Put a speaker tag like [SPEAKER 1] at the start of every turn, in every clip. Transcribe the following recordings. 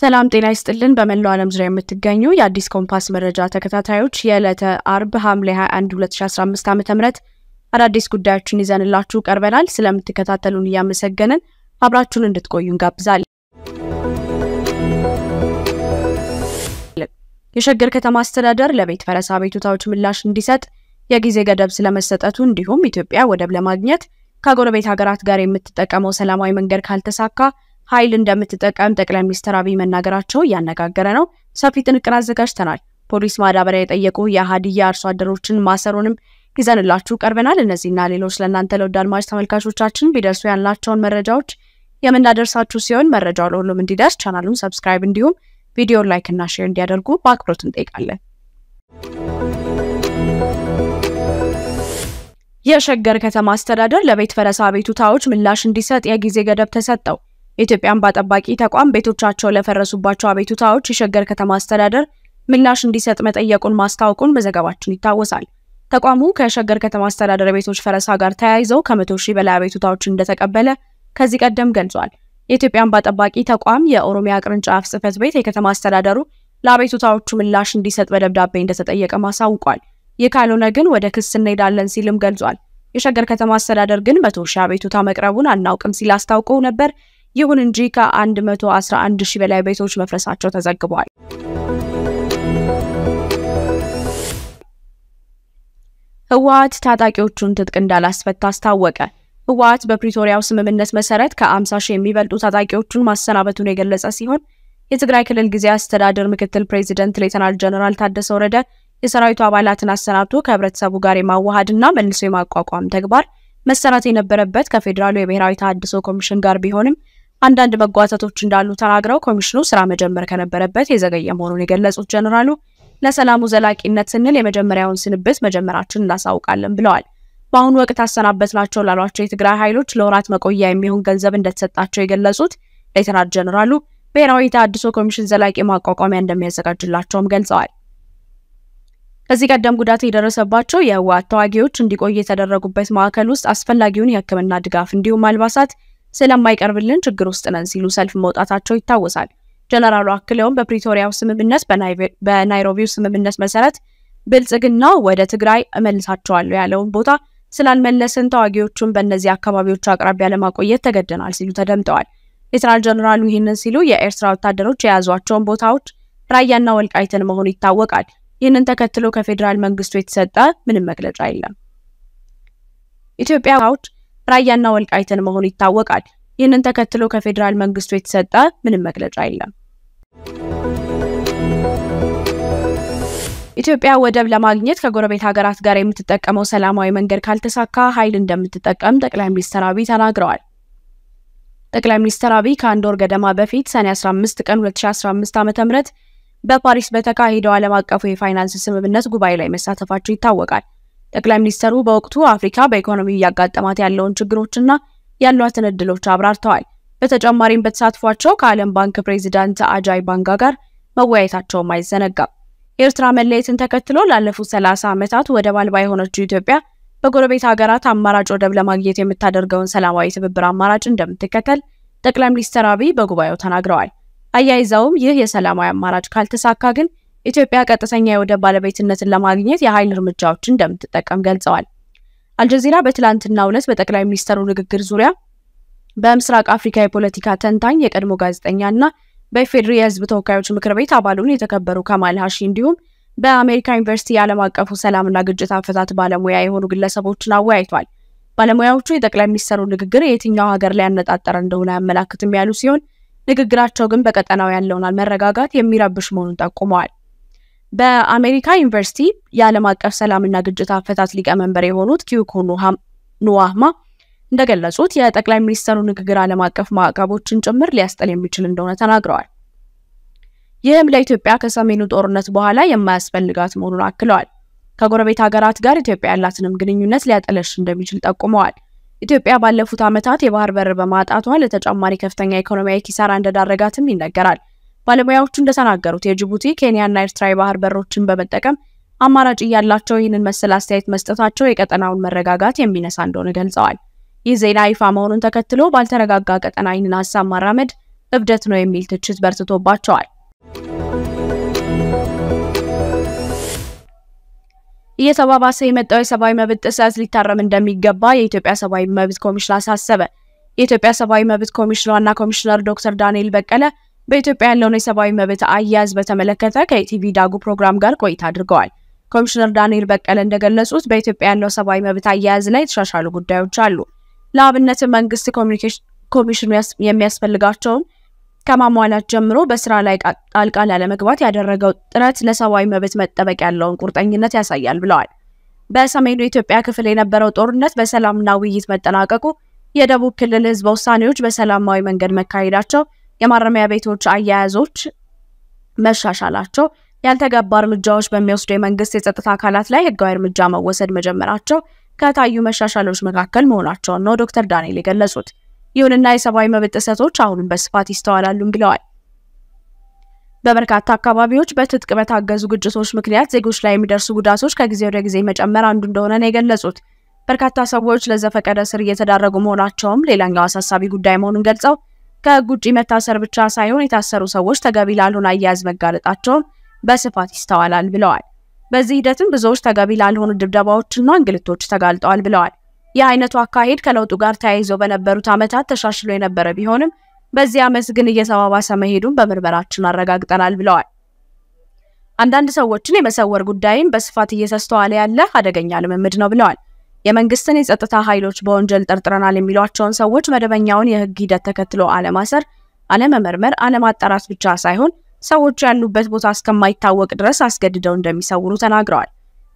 [SPEAKER 1] ሰላም ጤና ይስጥልን። በመላው ዓለም ዙሪያ የምትገኙ የአዲስ ኮምፓስ መረጃ ተከታታዮች የዕለተ አርብ ሐምሌ 21 2015 ዓ ም አዳዲስ ጉዳዮችን ይዘንላችሁ ቀርበናል። ስለምትከታተሉን እያመሰገንን አብራችሁን እንድትቆዩ እንጋብዛለን። የሸገር ከተማ አስተዳደር ለቤት ፈረሳ ቤቱታዎች ምላሽ እንዲሰጥ የጊዜ ገደብ ስለመሰጠቱ እንዲሁም ኢትዮጵያ ወደብ ለማግኘት ከጎረቤት ሀገራት ጋር የምትጠቀመው ሰላማዊ መንገድ ካልተሳካ ኃይል እንደምትጠቀም ጠቅላይ ሚኒስትር አብይ መናገራቸው እያነጋገረ ነው። ሰፊ ጥንቅር አዘጋጅተናል። ፖሊስ ማዳበሪያ የጠየቁ የሀዲያ አርሶ አደሮችን ማሰሩንም ይዘንላችሁ ቀርበናል። እነዚህና ሌሎች ለእናንተ ለውድ አድማጭ ተመልካቾቻችን ቢደርሱ ያላቸውን መረጃዎች የምናደርሳችሁ ሲሆን መረጃው ለሁሉም እንዲደርስ ቻናሉን ሰብስክራይብ እንዲሁም ቪዲዮ ላይክ እና ሼር እንዲያደርጉ በአክብሮት እንጠይቃለን። የሸገር ከተማ አስተዳደር ለቤት ፈረሳ አቤቱታዎች ምላሽ እንዲሰጥ የጊዜ ገደብ ተሰጠው። የኢትዮጵያ እንባ ጠባቂ ተቋም ቤቶቻቸው ለፈረሱባቸው አቤቱታዎች የሸገር ከተማ አስተዳደር ምላሽ እንዲሰጥ መጠየቁን ማስታወቁን በዘገባችን ይታወሳል። ተቋሙ ከሸገር ከተማ አስተዳደር ቤቶች ፈረሳ ጋር ተያይዘው ከመቶ ሺህ በላይ አቤቱታዎች እንደተቀበለ ከዚህ ቀደም ገልጿል። የኢትዮጵያ እንባ ጠባቂ ተቋም የኦሮሚያ ቅርንጫፍ ጽሕፈት ቤት የከተማ አስተዳደሩ ለአቤቱታዎቹ ምላሽ እንዲሰጥ በደብዳቤ እንደተጠየቀ ማሳውቋል። ይህ ካልሆነ ግን ወደ ክስ እንሄዳለን ሲልም ገልጿል። የሸገር ከተማ አስተዳደር ግን መቶ ሺህ አቤቱታ መቅረቡን አናውቅም ሲል አስታውቀው ነበር። ይሁን እንጂ ከ111 ሺህ በላይ ቤቶች መፍረሳቸው ተዘግቧል። ህወሓት ታጣቂዎቹን ትጥቅ እንዳላስፈታ አስታወቀ። ህወሓት በፕሪቶሪያው ስምምነት መሰረት ከ50 ሺህ የሚበልጡ ታጣቂዎቹን ማሰናበቱን የገለጸ ሲሆን የትግራይ ክልል ጊዜ አስተዳደር ምክትል ፕሬዚደንት ሌተናል ጀነራል ታደሰ ወረደ የሰራዊቱ አባላትን አሰናብቶ ከህብረተሰቡ ጋር የማዋሃድና መልሶ የማቋቋም ተግባር መሰራት የነበረበት ከፌዴራሉ የብሔራዊ ተሃድሶ ኮሚሽን ጋር ቢሆንም አንዳንድ መጓተቶች እንዳሉ ተናግረው ኮሚሽኑ ስራ መጀመር ከነበረበት የዘገየ መሆኑን የገለጹት ጀኔራሉ ለሰላሙ ዘላቂነት ስንል የመጀመሪያውን ስንብት መጀመራችን እናሳውቃለን ብለዋል። በአሁኑ ወቅት አሰናበት ናቸው ላሏቸው የትግራይ ኃይሎች ለወራት መቆያ የሚሆን ገንዘብ እንደተሰጣቸው የገለጹት ሌተናንት ጀኔራሉ ብሔራዊ ተሃድሶ ኮሚሽን ዘላቂ ማቋቋሚያ እንደሚያዘጋጅላቸውም ገልጸዋል። ከዚህ ቀደም ጉዳት የደረሰባቸው የህወሓት ተዋጊዎች እንዲቆይ የተደረጉበት ማዕከል ውስጥ አስፈላጊውን የሕክምና ድጋፍ እንዲሁም አልባሳት ስለማይቀርብልን ችግር ውስጥ ነን ሲሉ ሰልፍ መውጣታቸው ይታወሳል። ጀነራሉ አክለውም በፕሪቶሪያው ስምምነት፣ በናይሮቢው ስምምነት መሰረት ብልጽግና ወደ ትግራይ እመልሳቸዋለሁ ያለውን ቦታ ስላልመለስን ተዋጊዎቹን በእነዚህ አካባቢዎች አቅራቢያ ለማቆየት ተገደናል ሲሉ ተደምጠዋል። ሌተናል ጀነራሉ ይህንን ሲሉ የኤርትራ ወታደሮች የያዟቸውን ቦታዎች ራያና ወልቃይትን መሆኑ ይታወቃል። ይህንን ተከትሎ ከፌዴራል መንግስቱ የተሰጠ ምንም መግለጫ የለም። ኢትዮጵያዎች ራያና ወልቃይትን መሆኑ ይታወቃል። ይህንን ተከትሎ ከፌዴራል መንግስቱ የተሰጠ ምንም መግለጫ የለም። ኢትዮጵያ ወደብ ለማግኘት ከጎረቤት ሀገራት ጋር የምትጠቀመው ሰላማዊ መንገድ ካልተሳካ ኃይል እንደምትጠቀም ጠቅላይ ሚኒስትር አብይ ተናግረዋል። ጠቅላይ ሚኒስትር አብይ ከአንድ ወር ገደማ በፊት ሰኔ 15 ቀን 2015 ዓ.ም በፓሪስ በተካሄደው ዓለም አቀፉ የፋይናንስ ስምምነት ጉባኤ ላይ መሳተፋቸው ይታወቃል። ጠቅላይ ሚኒስተሩ በወቅቱ አፍሪካ በኢኮኖሚ እያጋጠማት ያለውን ችግሮችና ያሏትን እድሎች አብራርተዋል። በተጨማሪም በተሳትፏቸው ከዓለም ባንክ ፕሬዚዳንት አጃይ ባንጋ ጋር መወያየታቸውም አይዘነጋም። የኤርትራ መለየትን ተከትሎ ላለፉት 30 ዓመታት ወደብ አልባ የሆነችው ኢትዮጵያ በጎረቤት ሀገራት አማራጭ ወደብ ለማግኘት የምታደርገውን ሰላማዊ ትብብር አማራጭ እንደምትከተል ጠቅላይ ሚኒስትር አብይ በጉባኤው ተናግረዋል። አያይዘውም ይህ የሰላማዊ አማራጭ ካልተሳካ ግን ኢትዮጵያ ቀጥተኛ የወደብ ባለቤትነትን ለማግኘት የኃይል እርምጃዎችን እንደምትጠቀም ገልጸዋል። አልጀዚራ በትላንትናው ዕለት በጠቅላይ ሚኒስትሩ ንግግር ዙሪያ በምስራቅ አፍሪካ የፖለቲካ ተንታኝ የቀድሞ ጋዜጠኛ ና በኢፌዴሪ የህዝብ ተወካዮች ምክር ቤት አባሉን የተከበሩ ከማል ሀሺ እንዲሁም በአሜሪካ ዩኒቨርሲቲ የዓለም አቀፉ ሰላምና ግጭት አፈታት ባለሙያ የሆኑ ግለሰቦችን አወያይቷል። ባለሙያዎቹ የጠቅላይ ሚኒስትሩ ንግግር የትኛው ሀገር ላይ ያነጣጠረ እንደሆነ አያመላክትም ያሉ ሲሆን ንግግራቸው ግን በቀጠናው ያለውን አለመረጋጋት የሚረብሽ መሆኑን ጠቁመዋል። በአሜሪካ ዩኒቨርሲቲ የዓለም አቀፍ ሰላምና ግጭት አፈታት ሊቀመንበር የሆኑት ኪዩኮ ኑዋህማ እንደገለጹት የጠቅላይ ሚኒስትሩ ንግግር ዓለም አቀፍ ማዕቀቦችን ጭምር ሊያስጠል የሚችል እንደሆነ ተናግረዋል። ይህም ለኢትዮጵያ ከሰሜኑ ጦርነት በኋላ የማያስፈልጋት መሆኑን አክለዋል። ከጎረቤት ሀገራት ጋር ኢትዮጵያ ያላትንም ግንኙነት ሊያጠለሽ እንደሚችል ጠቁመዋል። ኢትዮጵያ ባለፉት ዓመታት የባህር በር በማጣቷ ለተጨማሪ ከፍተኛ ኢኮኖሚያዊ ኪሳራ እንደዳረጋትም ይነገራል። ባለሙያዎቹ እንደተናገሩት የጅቡቲ ኬንያና ኤርትራ የባህር በሮችን በመጠቀም አማራጭ እያላቸው ይህንን መሰል አስተያየት መስጠታቸው የቀጠናውን መረጋጋት የሚነሳ እንደሆነ ገልጸዋል። ይህ ዜና ይፋ መሆኑን ተከትሎ ባልተረጋጋ ቀጠና ይህንን ሀሳብ ማራመድ እብደት ነው የሚል ትችት በርትቶባቸዋል። እየተባባሰ የመጣው የሰብአዊ መብት ጥሰት ሊታረም እንደሚገባ የኢትዮጵያ ሰብአዊ መብት ኮሚሽን አሳሰበ። የኢትዮጵያ ሰብአዊ መብት ኮሚሽን ዋና ኮሚሽነር ዶክተር ዳንኤል በቀለ በኢትዮጵያ ያለውን የሰብአዊ መብት አያያዝ በተመለከተ ከኢቲቪ ዳጉ ፕሮግራም ጋር ቆይታ አድርገዋል። ኮሚሽነር ዳንኤል በቀለ እንደገለጹት በኢትዮጵያ ያለው ሰብአዊ መብት አያያዝ ላይ የተሻሻሉ ጉዳዮች አሉ። ለአብነትም መንግስት ኮሚኒኬሽን ኮሚሽኑ የሚያስፈልጋቸውን ከማሟላት ጀምሮ በስራ ላይ ጣልቃ ላለመግባት ያደረገው ጥረት ለሰብአዊ መብት መጠበቅ ያለውን ቁርጠኝነት ያሳያል ብለዋል። በሰሜኑ የኢትዮጵያ ክፍል የነበረው ጦርነት በሰላምና ውይይት መጠናቀቁ፣ የደቡብ ክልል ህዝበ ውሳኔዎች በሰላማዊ መንገድ መካሄዳቸው የማረሚያ ቤቶች አያያዞች መሻሻላቸው፣ ያልተገባ እርምጃዎች በሚወስዱ የመንግስት የጸጥታ አካላት ላይ ህጋዊ እርምጃ መወሰድ መጀመራቸው ከታዩ መሻሻሎች መካከል መሆናቸውን ነው ዶክተር ዳንኤል የገለጹት። ይሁንና የሰብአዊ መብት ጥሰቶች አሁንም በስፋት ይስተዋላሉም ብለዋል። በበርካታ አካባቢዎች በትጥቅ በታገዙ ግጭቶች ምክንያት ዜጎች ላይ የሚደርሱ ጉዳቶች ከጊዜ ወደ ጊዜ መጨመር አንዱ እንደሆነ ነው የገለጹት። በርካታ ሰዎች ለዘፈቀደ እስር እየተዳረጉ መሆናቸውም ሌላኛው አሳሳቢ ጉዳይ መሆኑን ገልጸው ከጉጂ መታሰር ብቻ ሳይሆን የታሰሩ ሰዎች ተገቢ ላልሆነ አያያዝ መጋለጣቸውን በስፋት ይስተዋላል ብለዋል። በዚህ ሂደትም ብዙዎች ተገቢ ላልሆኑ ድብደባዎችና እንግልቶች ተጋልጠዋል ብለዋል። ይህ አይነቱ አካሄድ ከለውጡ ጋር ተያይዞ በነበሩት ዓመታት ተሻሽሎ የነበረ ቢሆንም በዚህ ዓመት ግን እየተባባሰ መሄዱን በምርመራችን አረጋግጠናል ብለዋል። አንዳንድ ሰዎችን የመሰወር ጉዳይም በስፋት እየተስተዋለ ያለ አደገኛ ልምምድ ነው ብለዋል። የመንግስትን የጸጥታ ኃይሎች በወንጀል ጠርጥረናል የሚሏቸውን ሰዎች መደበኛውን የህግ ሂደት ተከትሎ አለማሰር፣ አለመመርመር፣ አለማጣራት ብቻ ሳይሆን ሰዎች ያሉበት ቦታ እስከማይታወቅ ድረስ አስገድደው እንደሚሰውሩ ተናግረዋል።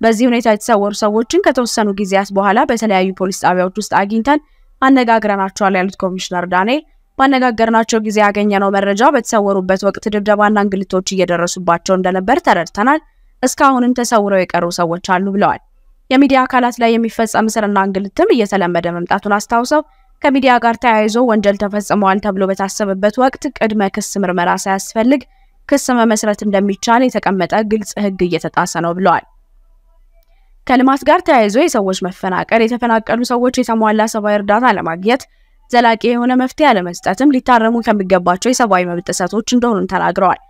[SPEAKER 1] በዚህ ሁኔታ የተሰወሩ ሰዎችን ከተወሰኑ ጊዜያት በኋላ በተለያዩ ፖሊስ ጣቢያዎች ውስጥ አግኝተን አነጋግረናቸዋል ያሉት ኮሚሽነር ዳንኤል ባነጋገርናቸው ጊዜ ያገኘነው መረጃ በተሰወሩበት ወቅት ድብደባና እንግልቶች እየደረሱባቸው እንደነበር ተረድተናል። እስካሁንም ተሰውረው የቀሩ ሰዎች አሉ ብለዋል። የሚዲያ አካላት ላይ የሚፈጸም እስርና እንግልትም እየተለመደ መምጣቱን አስታውሰው ከሚዲያ ጋር ተያይዞ ወንጀል ተፈጽመዋል ተብሎ በታሰበበት ወቅት ቅድመ ክስ ምርመራ ሳያስፈልግ ክስ መመስረት እንደሚቻል የተቀመጠ ግልጽ ሕግ እየተጣሰ ነው ብለዋል። ከልማት ጋር ተያይዞ የሰዎች መፈናቀል፣ የተፈናቀሉ ሰዎች የተሟላ ሰብአዊ እርዳታ ለማግኘት ዘላቂ የሆነ መፍትሄ አለመስጠትም ሊታረሙ ከሚገባቸው የሰብአዊ መብት ጥሰቶች እንደሆኑም ተናግረዋል።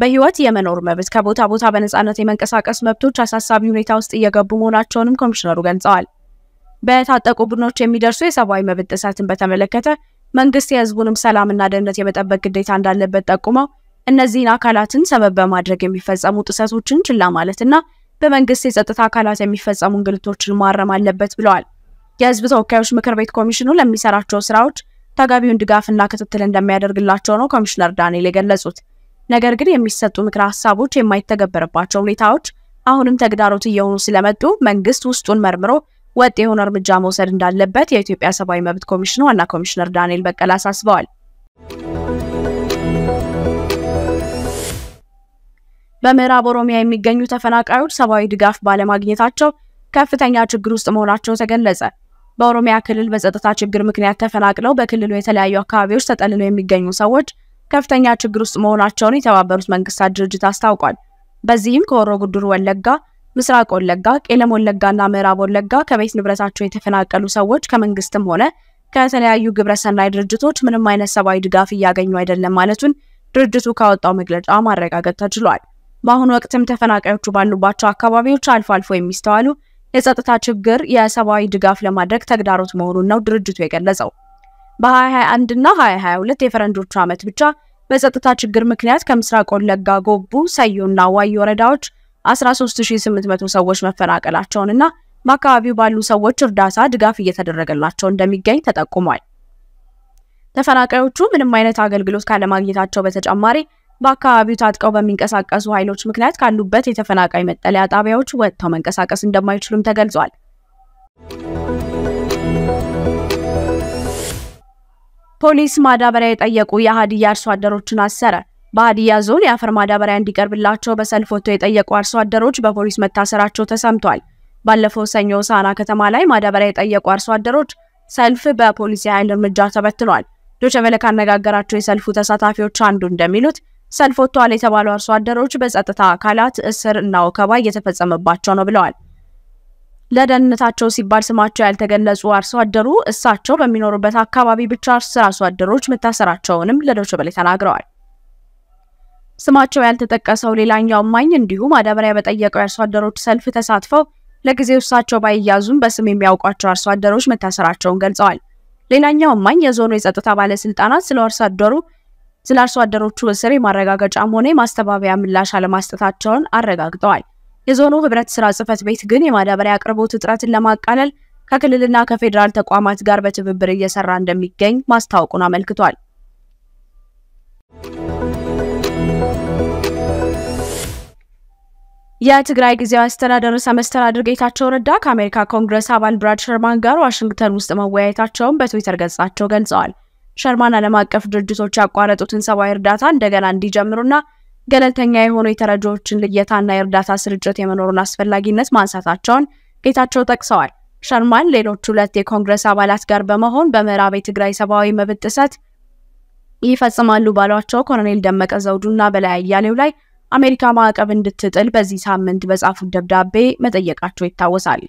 [SPEAKER 1] በህይወት የመኖር መብት፣ ከቦታ ቦታ በነፃነት የመንቀሳቀስ መብቶች አሳሳቢ ሁኔታ ውስጥ እየገቡ መሆናቸውንም ኮሚሽነሩ ገልጸዋል። በታጠቁ ቡድኖች የሚደርሱ የሰብአዊ መብት ጥሰትን በተመለከተ መንግስት የህዝቡንም ሰላምና ደህንነት የመጠበቅ ግዴታ እንዳለበት ጠቁመው እነዚህን አካላትን ሰበብ በማድረግ የሚፈጸሙ ጥሰቶችን ችላ ማለትና በመንግስት የጸጥታ አካላት የሚፈጸሙ እንግልቶችን ማረም አለበት ብለዋል። የህዝብ ተወካዮች ምክር ቤት ኮሚሽኑ ለሚሰራቸው ስራዎች ተገቢውን ድጋፍና ክትትል እንደሚያደርግላቸው ነው ኮሚሽነር ዳንኤል የገለጹት። ነገር ግን የሚሰጡ ምክረ ሀሳቦች የማይተገበርባቸው ሁኔታዎች አሁንም ተግዳሮት እየሆኑ ስለመጡ መንግስት ውስጡን መርምሮ ወጥ የሆነ እርምጃ መውሰድ እንዳለበት የኢትዮጵያ ሰብአዊ መብት ኮሚሽን ዋና ኮሚሽነር ዳንኤል በቀለ አሳስበዋል። በምዕራብ ኦሮሚያ የሚገኙ ተፈናቃዮች ሰብአዊ ድጋፍ ባለማግኘታቸው ከፍተኛ ችግር ውስጥ መሆናቸው ተገለጸ። በኦሮሚያ ክልል በጸጥታ ችግር ምክንያት ተፈናቅለው በክልሉ የተለያዩ አካባቢዎች ተጠልለው የሚገኙ ሰዎች ከፍተኛ ችግር ውስጥ መሆናቸውን የተባበሩት መንግስታት ድርጅት አስታውቋል። በዚህም ከሆሮ ጉድሩ ወለጋ፣ ምስራቅ ወለጋ፣ ቄለም ወለጋና ምዕራብ ወለጋ ከቤት ንብረታቸው የተፈናቀሉ ሰዎች ከመንግስትም ሆነ ከተለያዩ ግብረሰናይ ድርጅቶች ምንም አይነት ሰብአዊ ድጋፍ እያገኙ አይደለም ማለቱን ድርጅቱ ካወጣው መግለጫ ማረጋገጥ ተችሏል። በአሁኑ ወቅትም ተፈናቃዮቹ ባሉባቸው አካባቢዎች አልፎ አልፎ የሚስተዋሉ የጸጥታ ችግር የሰብአዊ ድጋፍ ለማድረግ ተግዳሮት መሆኑን ነው ድርጅቱ የገለጸው። በ2021 እና 2022 የፈረንጆቹ ዓመት ብቻ በጸጥታ ችግር ምክንያት ከምስራቅ ወለጋ ጎቡ፣ ሰዮና ዋይ ወረዳዎች 13800 ሰዎች መፈናቀላቸውንና በአካባቢው ባሉ ሰዎች እርዳታ ድጋፍ እየተደረገላቸው እንደሚገኝ ተጠቁሟል። ተፈናቃዮቹ ምንም አይነት አገልግሎት ካለማግኘታቸው በተጨማሪ በአካባቢው ታጥቀው በሚንቀሳቀሱ ኃይሎች ምክንያት ካሉበት የተፈናቃይ መጠለያ ጣቢያዎች ወጥተው መንቀሳቀስ እንደማይችሉም ተገልጿል። ፖሊስ ማዳበሪያ የጠየቁ የሀዲያ አርሶ አደሮችን አሰረ። በሀዲያ ዞን የአፈር ማዳበሪያ እንዲቀርብላቸው በሰልፍ ወጥተው የጠየቁ አርሶ አደሮች በፖሊስ መታሰራቸው ተሰምቷል። ባለፈው ሰኞ ሳና ከተማ ላይ ማዳበሪያ የጠየቁ አርሶ አደሮች ሰልፍ በፖሊስ የኃይል እርምጃ ተበትኗል። ዶቼ ካነጋገራቸው የሰልፉ ተሳታፊዎች አንዱ እንደሚሉት ሰልፍ ወጥተዋል የተባሉ አርሶ አደሮች በጸጥታ አካላት እስር እና ወከባ እየተፈጸመባቸው ነው ብለዋል። ለደህንነታቸው ሲባል ስማቸው ያልተገለጹ አርሶ አደሩ እሳቸው በሚኖሩበት አካባቢ ብቻ አስር አርሶ አደሮች መታሰራቸውንም ለዶይቼ ቬለ ተናግረዋል። ስማቸው ያልተጠቀሰው ሌላኛው እማኝ እንዲሁ ማዳበሪያ በጠየቀው የአርሶ አደሮች ሰልፍ ተሳትፈው ለጊዜው እሳቸው ባይያዙም በስም የሚያውቋቸው አርሶ አደሮች መታሰራቸውን ገልጸዋል። ሌላኛው እማኝ የዞኑ የጸጥታ ባለስልጣናት ስለ አርሶ አደሩ ስለ አርሶ አደሮቹ እስር የማረጋገጫም ሆነ የማስተባበያ ምላሽ አለማስጠታቸውን አረጋግጠዋል። የዞኑ ህብረት ስራ ጽህፈት ቤት ግን የማዳበሪያ አቅርቦት እጥረትን ለማቃለል ከክልልና ከፌዴራል ተቋማት ጋር በትብብር እየሰራ እንደሚገኝ ማስታወቁን አመልክቷል። የትግራይ ጊዜያዊ አስተዳደር ርዕሰ መስተዳድር ጌታቸው ረዳ ከአሜሪካ ኮንግረስ አባል ብራድ ሸርማን ጋር ዋሽንግተን ውስጥ መወያየታቸውን በትዊተር ገጻቸው ገልጸዋል። ሸርማን ዓለም አቀፍ ድርጅቶች ያቋረጡትን ሰብአዊ እርዳታ እንደገና እንዲጀምሩና ገለልተኛ የሆኑ የተረጂዎችን ልየታና የእርዳታ ስርጭት የመኖሩን አስፈላጊነት ማንሳታቸውን ጌታቸው ጠቅሰዋል። ሸርማን ሌሎች ሁለት የኮንግረስ አባላት ጋር በመሆን በምዕራብ የትግራይ ሰብአዊ መብት ጥሰት ይፈጽማሉ ባሏቸው ኮሎኔል ደመቀ ዘውዱና በላይ አያሌው ላይ አሜሪካ ማዕቀብ እንድትጥል በዚህ ሳምንት በጻፉት ደብዳቤ መጠየቃቸው ይታወሳል።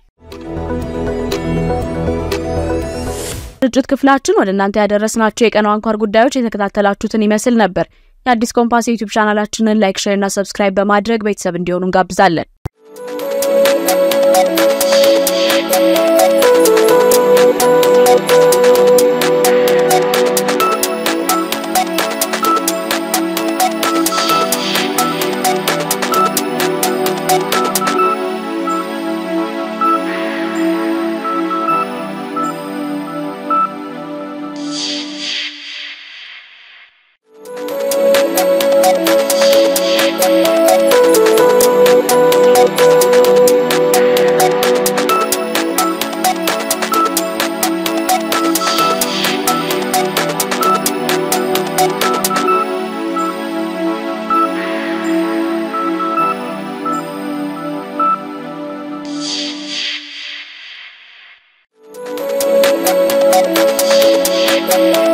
[SPEAKER 1] ስርጭት ክፍላችን ወደ እናንተ ያደረስናቸው የቀን አንኳር ጉዳዮች የተከታተላችሁትን ይመስል ነበር። የአዲስ ኮምፓስ ዩቲዩብ ቻናላችንን ላይክ፣ ሼር እና ሰብስክራይብ በማድረግ ቤተሰብ እንዲሆኑ እንጋብዛለን። I'm Thank you.